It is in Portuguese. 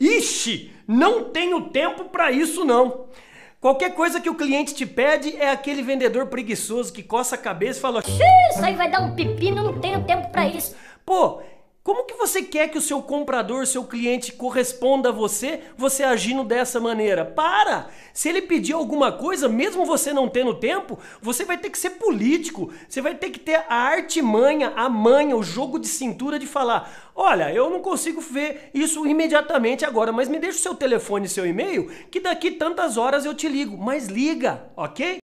Ixi, não tenho tempo para isso não. Qualquer coisa que o cliente te pede é aquele vendedor preguiçoso que coça a cabeça e fala: Isso aí vai dar um pepino, não tenho tempo para isso. Pô, você quer que o seu comprador, seu cliente corresponda a você, você agindo dessa maneira? Para! Se ele pedir alguma coisa, mesmo você não tendo tempo, você vai ter que ser político, você vai ter que ter a artimanha, a manha, o jogo de cintura de falar: olha, eu não consigo ver isso imediatamente agora, mas me deixa o seu telefone e seu e-mail, que daqui tantas horas eu te ligo. Mas liga, ok?